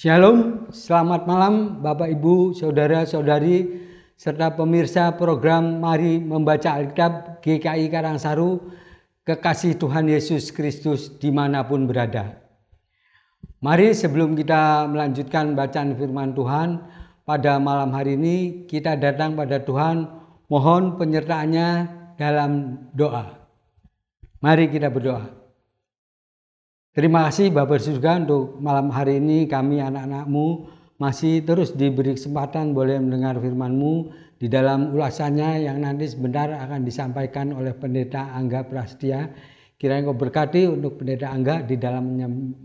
Shalom, selamat malam Bapak Ibu, Saudara-saudari, serta pemirsa program Mari Membaca Alkitab GKI Karangsaru, kekasih Tuhan Yesus Kristus dimanapun berada. Mari sebelum kita melanjutkan bacaan firman Tuhan, pada malam hari ini kita datang pada Tuhan, mohon penyertaannya dalam doa. Mari kita berdoa. Terima kasih Bapak Surga untuk malam hari ini kami anak-anakmu masih terus diberi kesempatan boleh mendengar Firmanmu di dalam ulasannya yang nanti sebentar akan disampaikan oleh Pendeta Angga Prastia. Kiranya kau berkati untuk pendeta Angga di dalam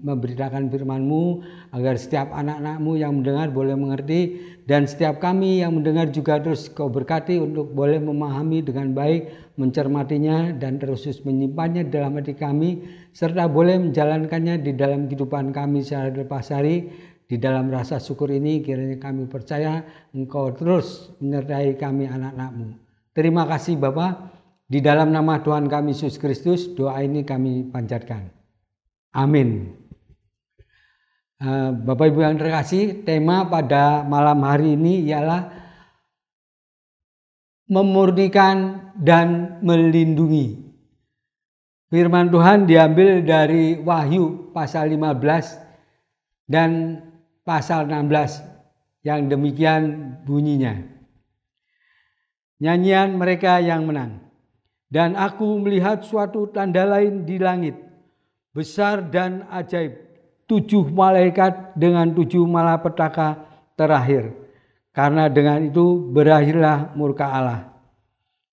memberitakan Firmanmu agar setiap anak-anakmu yang mendengar boleh mengerti dan setiap kami yang mendengar juga terus kau berkati untuk boleh memahami dengan baik mencermatinya dan terus menyimpannya dalam hati kami serta boleh menjalankannya di dalam kehidupan kami secara lepas hari di dalam rasa syukur ini kiranya kami percaya Engkau terus menyertai kami anak-anakmu. Terima kasih Bapa. Di dalam nama Tuhan kami Yesus Kristus doa ini kami panjatkan. Amin. Eh, Bapak Ibu yang terkasih, tema pada malam hari ini ialah memurnikan dan melindungi. Firman Tuhan diambil dari Wahyu pasal 15 dan pasal 16 yang demikian bunyinya. Nyanyian mereka yang menang. Dan aku melihat suatu tanda lain di langit, besar dan ajaib, tujuh malaikat dengan tujuh malapetaka terakhir karena dengan itu berakhirlah murka Allah.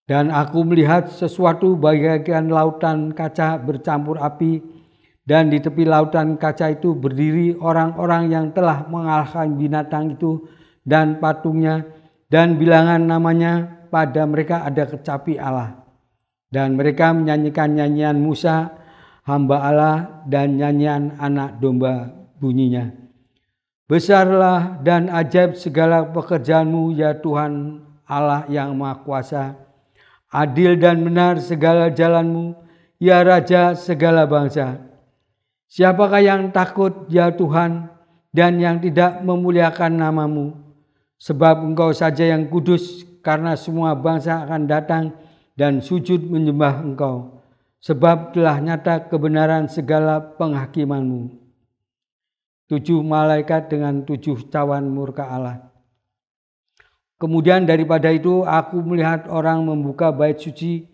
Dan aku melihat sesuatu bagaikan lautan kaca bercampur api, dan di tepi lautan kaca itu berdiri orang-orang yang telah mengalahkan binatang itu dan patungnya, dan bilangan namanya pada mereka ada kecapi Allah. Dan mereka menyanyikan nyanyian Musa, hamba Allah, dan nyanyian anak domba bunyinya Besarlah dan ajaib segala pekerjaanmu ya Tuhan Allah yang Maha Kuasa. Adil dan benar segala jalanmu, ya Raja segala bangsa. Siapakah yang takut ya Tuhan dan yang tidak memuliakan namamu? Sebab engkau saja yang kudus karena semua bangsa akan datang dan sujud menyembah engkau. Sebab telah nyata kebenaran segala penghakimanmu tujuh malaikat dengan tujuh cawan murka Allah. Kemudian daripada itu aku melihat orang membuka bait suci,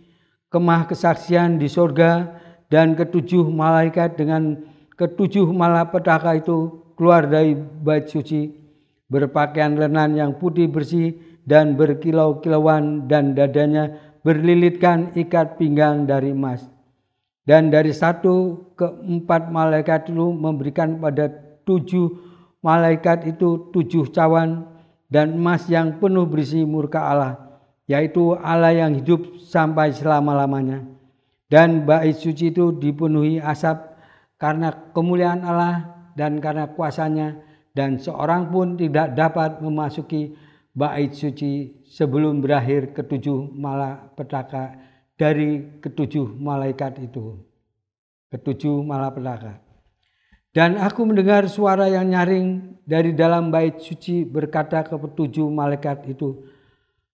kemah kesaksian di sorga, dan ketujuh malaikat dengan ketujuh malapetaka itu keluar dari bait suci, berpakaian lenan yang putih bersih dan berkilau-kilauan dan dadanya berlilitkan ikat pinggang dari emas. Dan dari satu ke empat malaikat itu memberikan pada tujuh malaikat itu tujuh cawan dan emas yang penuh berisi murka Allah, yaitu Allah yang hidup sampai selama-lamanya. Dan bait suci itu dipenuhi asap karena kemuliaan Allah dan karena kuasanya dan seorang pun tidak dapat memasuki bait suci sebelum berakhir ketujuh petaka dari ketujuh malaikat itu. Ketujuh petaka. Dan aku mendengar suara yang nyaring dari dalam bait suci berkata ke ketujuh malaikat itu,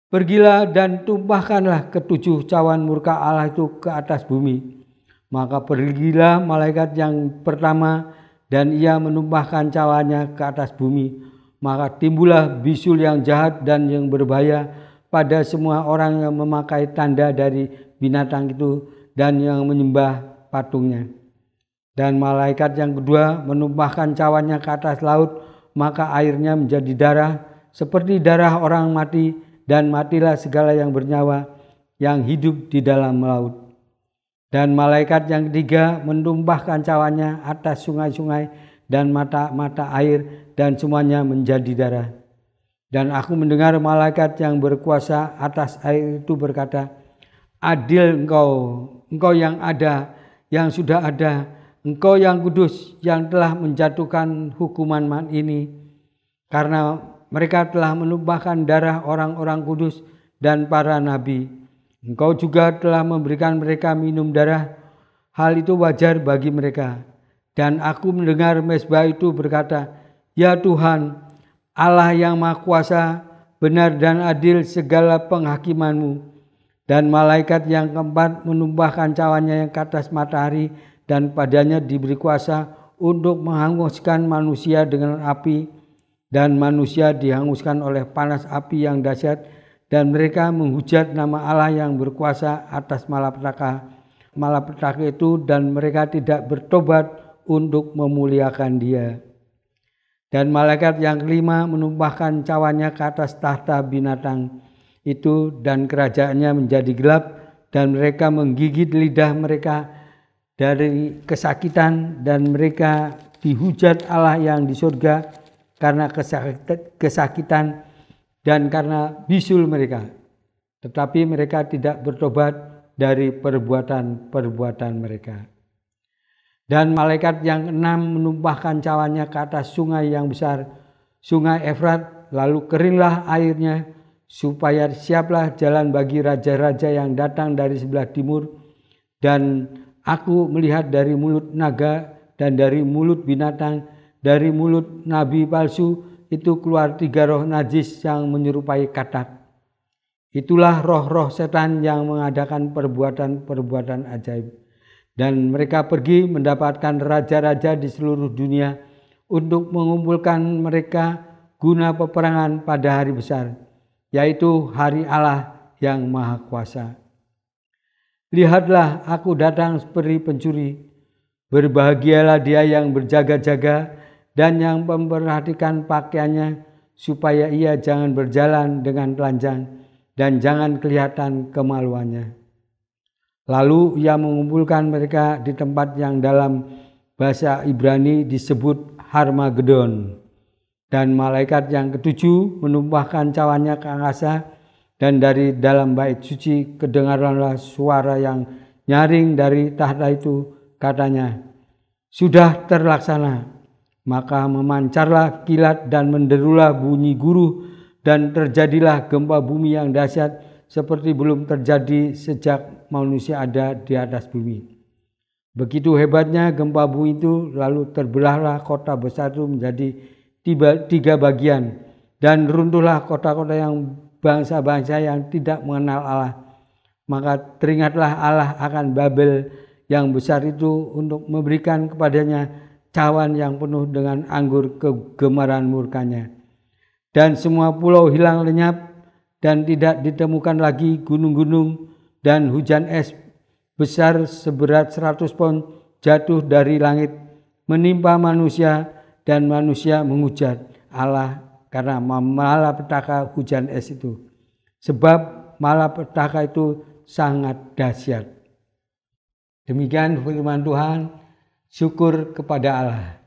Pergilah dan tumpahkanlah ketujuh cawan murka Allah itu ke atas bumi. Maka pergilah malaikat yang pertama dan ia menumpahkan cawannya ke atas bumi. Maka timbullah bisul yang jahat dan yang berbahaya pada semua orang yang memakai tanda dari binatang itu dan yang menyembah patungnya. Dan malaikat yang kedua menumpahkan cawannya ke atas laut, maka airnya menjadi darah seperti darah orang mati dan matilah segala yang bernyawa yang hidup di dalam laut. Dan malaikat yang ketiga menumpahkan cawannya atas sungai-sungai dan mata-mata air dan semuanya menjadi darah. Dan aku mendengar malaikat yang berkuasa atas air itu berkata, Adil engkau, engkau yang ada, yang sudah ada, Engkau yang kudus yang telah menjatuhkan hukuman man ini karena mereka telah menumpahkan darah orang-orang kudus dan para nabi. Engkau juga telah memberikan mereka minum darah. Hal itu wajar bagi mereka. Dan aku mendengar mesbah itu berkata, Ya Tuhan, Allah yang Maha Kuasa, benar dan adil segala penghakimanmu. Dan malaikat yang keempat menumpahkan cawannya yang ke atas matahari dan padanya diberi kuasa untuk menghanguskan manusia dengan api dan manusia dihanguskan oleh panas api yang dahsyat dan mereka menghujat nama Allah yang berkuasa atas malapetaka malapetaka itu dan mereka tidak bertobat untuk memuliakan dia dan malaikat yang kelima menumpahkan cawannya ke atas tahta binatang itu dan kerajaannya menjadi gelap dan mereka menggigit lidah mereka dari kesakitan dan mereka dihujat Allah yang di surga karena kesakitan dan karena bisul mereka. Tetapi mereka tidak bertobat dari perbuatan-perbuatan mereka. Dan malaikat yang enam menumpahkan cawannya ke atas sungai yang besar, sungai Efrat, lalu keringlah airnya, supaya siaplah jalan bagi raja-raja yang datang dari sebelah timur, dan Aku melihat dari mulut naga dan dari mulut binatang, dari mulut nabi palsu itu keluar tiga roh najis yang menyerupai katak. Itulah roh-roh setan yang mengadakan perbuatan-perbuatan ajaib. Dan mereka pergi mendapatkan raja-raja di seluruh dunia untuk mengumpulkan mereka guna peperangan pada hari besar, yaitu hari Allah yang Maha Kuasa. Lihatlah aku datang seperti pencuri. Berbahagialah dia yang berjaga-jaga dan yang memperhatikan pakaiannya supaya ia jangan berjalan dengan telanjang dan jangan kelihatan kemaluannya. Lalu ia mengumpulkan mereka di tempat yang dalam bahasa Ibrani disebut Harmagedon. Dan malaikat yang ketujuh menumpahkan cawannya ke angkasa dan dari dalam bait suci kedengaranlah suara yang nyaring dari tahta itu katanya sudah terlaksana maka memancarlah kilat dan menderulah bunyi guru dan terjadilah gempa bumi yang dahsyat seperti belum terjadi sejak manusia ada di atas bumi begitu hebatnya gempa bumi itu lalu terbelahlah kota besar itu menjadi tiga bagian dan runtuhlah kota-kota yang bangsa-bangsa yang tidak mengenal Allah. Maka teringatlah Allah akan Babel yang besar itu untuk memberikan kepadanya cawan yang penuh dengan anggur kegemaran murkanya. Dan semua pulau hilang lenyap dan tidak ditemukan lagi gunung-gunung dan hujan es besar seberat 100 pon jatuh dari langit menimpa manusia dan manusia mengujat Allah karena malapetaka hujan es itu. Sebab malapetaka itu sangat dahsyat. Demikian firman Tuhan, syukur kepada Allah.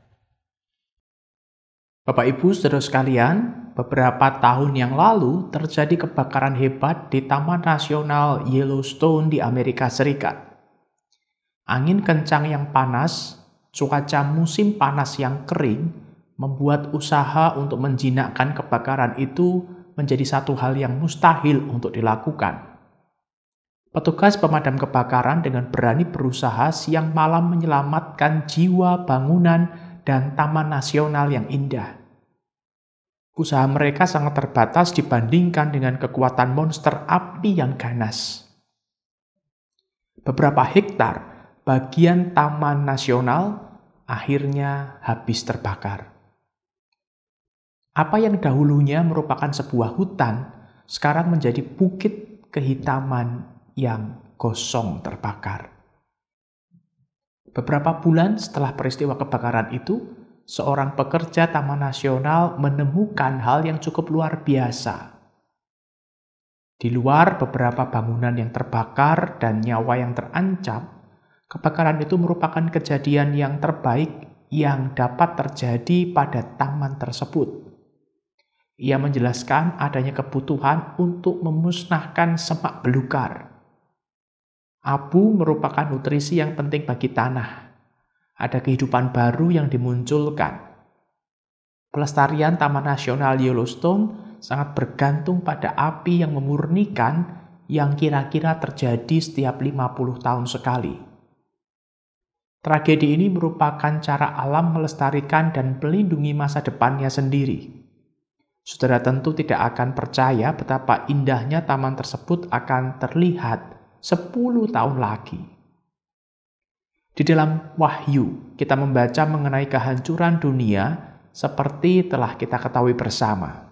Bapak Ibu saudara sekalian, beberapa tahun yang lalu terjadi kebakaran hebat di Taman Nasional Yellowstone di Amerika Serikat. Angin kencang yang panas, cuaca musim panas yang kering, membuat usaha untuk menjinakkan kebakaran itu menjadi satu hal yang mustahil untuk dilakukan. Petugas pemadam kebakaran dengan berani berusaha siang malam menyelamatkan jiwa, bangunan, dan taman nasional yang indah. Usaha mereka sangat terbatas dibandingkan dengan kekuatan monster api yang ganas. Beberapa hektar bagian taman nasional akhirnya habis terbakar. Apa yang dahulunya merupakan sebuah hutan, sekarang menjadi bukit kehitaman yang kosong terbakar. Beberapa bulan setelah peristiwa kebakaran itu, seorang pekerja Taman Nasional menemukan hal yang cukup luar biasa. Di luar beberapa bangunan yang terbakar dan nyawa yang terancam, kebakaran itu merupakan kejadian yang terbaik yang dapat terjadi pada taman tersebut. Ia menjelaskan adanya kebutuhan untuk memusnahkan semak belukar. Abu merupakan nutrisi yang penting bagi tanah. Ada kehidupan baru yang dimunculkan. Pelestarian Taman Nasional Yellowstone sangat bergantung pada api yang memurnikan yang kira-kira terjadi setiap 50 tahun sekali. Tragedi ini merupakan cara alam melestarikan dan melindungi masa depannya sendiri. Saudara tentu tidak akan percaya betapa indahnya taman tersebut akan terlihat 10 tahun lagi. Di dalam Wahyu, kita membaca mengenai kehancuran dunia seperti telah kita ketahui bersama.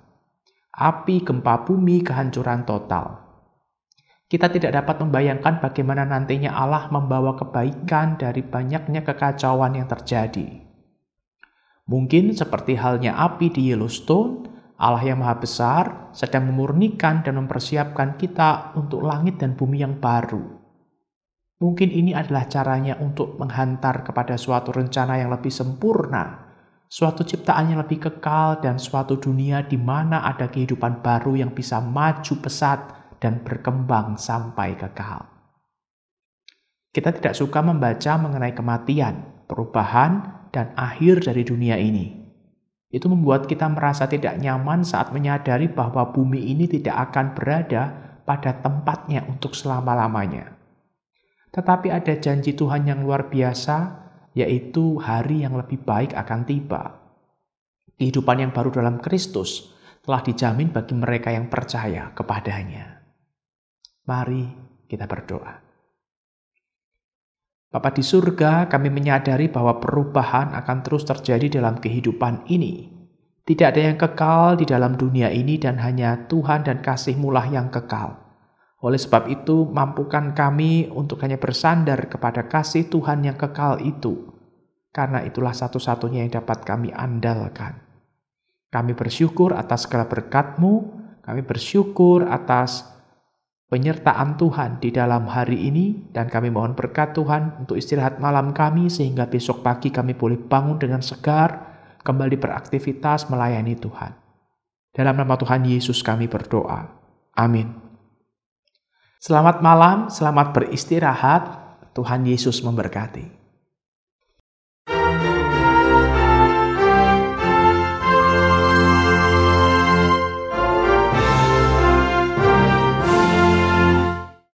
Api gempa bumi kehancuran total. Kita tidak dapat membayangkan bagaimana nantinya Allah membawa kebaikan dari banyaknya kekacauan yang terjadi. Mungkin seperti halnya api di Yellowstone, Allah yang Maha Besar sedang memurnikan dan mempersiapkan kita untuk langit dan bumi yang baru. Mungkin ini adalah caranya untuk menghantar kepada suatu rencana yang lebih sempurna, suatu ciptaan yang lebih kekal, dan suatu dunia di mana ada kehidupan baru yang bisa maju pesat dan berkembang sampai kekal. Kita tidak suka membaca mengenai kematian, perubahan, dan akhir dari dunia ini. Itu membuat kita merasa tidak nyaman saat menyadari bahwa bumi ini tidak akan berada pada tempatnya untuk selama-lamanya. Tetapi ada janji Tuhan yang luar biasa, yaitu hari yang lebih baik akan tiba. Kehidupan yang baru dalam Kristus telah dijamin bagi mereka yang percaya kepadanya. Mari kita berdoa. Bapak di surga, kami menyadari bahwa perubahan akan terus terjadi dalam kehidupan ini. Tidak ada yang kekal di dalam dunia ini dan hanya Tuhan dan kasih-Mulah yang kekal. Oleh sebab itu, mampukan kami untuk hanya bersandar kepada kasih Tuhan yang kekal itu. Karena itulah satu-satunya yang dapat kami andalkan. Kami bersyukur atas segala berkat-Mu, kami bersyukur atas penyertaan Tuhan di dalam hari ini dan kami mohon berkat Tuhan untuk istirahat malam kami sehingga besok pagi kami boleh bangun dengan segar, kembali beraktivitas melayani Tuhan. Dalam nama Tuhan Yesus kami berdoa. Amin. Selamat malam, selamat beristirahat. Tuhan Yesus memberkati.